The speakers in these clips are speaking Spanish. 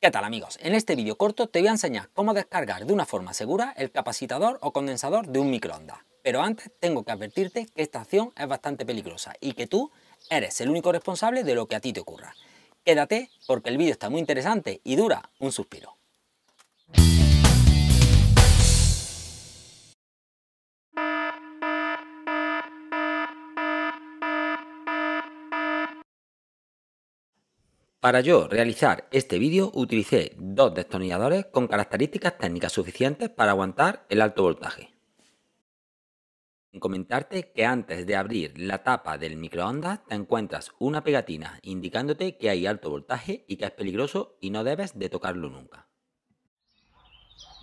¿Qué tal amigos? En este vídeo corto te voy a enseñar cómo descargar de una forma segura el capacitador o condensador de un microondas. Pero antes tengo que advertirte que esta acción es bastante peligrosa y que tú eres el único responsable de lo que a ti te ocurra. Quédate porque el vídeo está muy interesante y dura un suspiro. Para yo realizar este vídeo utilicé dos destornilladores con características técnicas suficientes para aguantar el alto voltaje. Comentarte que antes de abrir la tapa del microondas te encuentras una pegatina indicándote que hay alto voltaje y que es peligroso y no debes de tocarlo nunca.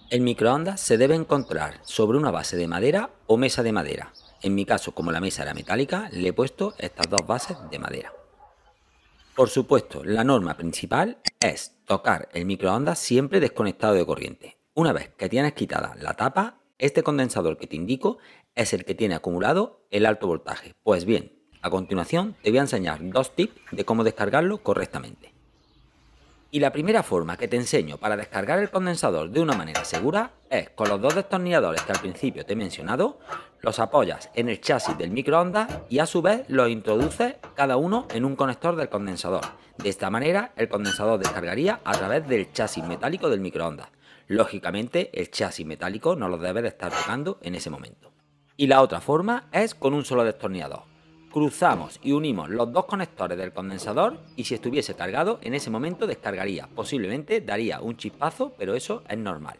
El microondas se debe encontrar sobre una base de madera o mesa de madera. En mi caso, como la mesa era metálica, le he puesto estas dos bases de madera. Por supuesto, la norma principal es tocar el microondas siempre desconectado de corriente. Una vez que tienes quitada la tapa, este condensador que te indico es el que tiene acumulado el alto voltaje. Pues bien, a continuación te voy a enseñar dos tips de cómo descargarlo correctamente. Y la primera forma que te enseño para descargar el condensador de una manera segura es con los dos destornilladores que al principio te he mencionado, los apoyas en el chasis del microondas y a su vez los introduces cada uno en un conector del condensador. De esta manera el condensador descargaría a través del chasis metálico del microondas. Lógicamente el chasis metálico no lo debe de estar tocando en ese momento. Y la otra forma es con un solo destornillador. Cruzamos y unimos los dos conectores del condensador y si estuviese cargado en ese momento descargaría, posiblemente daría un chispazo, pero eso es normal.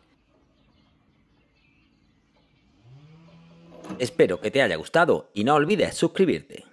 Espero que te haya gustado y no olvides suscribirte.